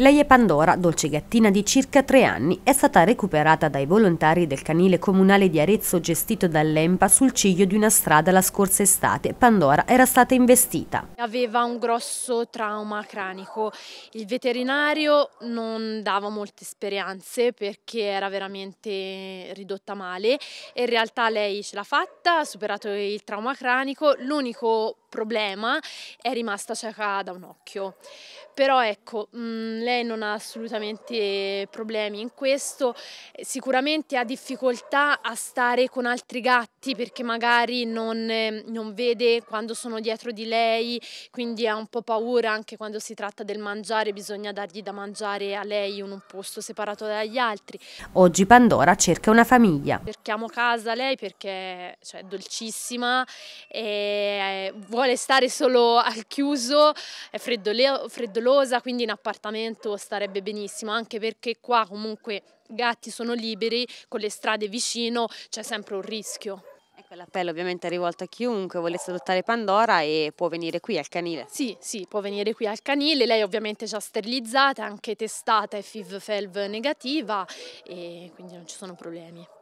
Lei è Pandora, dolce gattina di circa tre anni, è stata recuperata dai volontari del canile comunale di Arezzo gestito dall'EMPA sul ciglio di una strada la scorsa estate. Pandora era stata investita. Aveva un grosso trauma cranico. Il veterinario non dava molte speranze perché era veramente ridotta male in realtà lei ce l'ha fatta, ha superato il trauma cranico. L'unico problema, è rimasta cieca da un occhio. Però ecco, mh, mm, lei non ha assolutamente problemi in questo, eh, sicuramente ha difficoltà a stare con altri gatti perché magari non, ehm, non vede quando sono dietro di lei, quindi ha un po' paura anche quando si tratta del mangiare, bisogna dargli da mangiare a lei in un posto separato dagli altri. Oggi Pandora cerca una famiglia. Cerchiamo casa lei perché cioè, è dolcissima, e eh, vuole vuole stare solo al chiuso, è freddolosa, quindi in appartamento starebbe benissimo, anche perché qua comunque i gatti sono liberi, con le strade vicino c'è sempre un rischio. l'appello ovviamente è rivolto a chiunque volesse adottare Pandora e può venire qui al canile. Sì, sì, può venire qui al canile, lei ovviamente è già sterilizzata, anche testata e FIV-FELV negativa e quindi non ci sono problemi.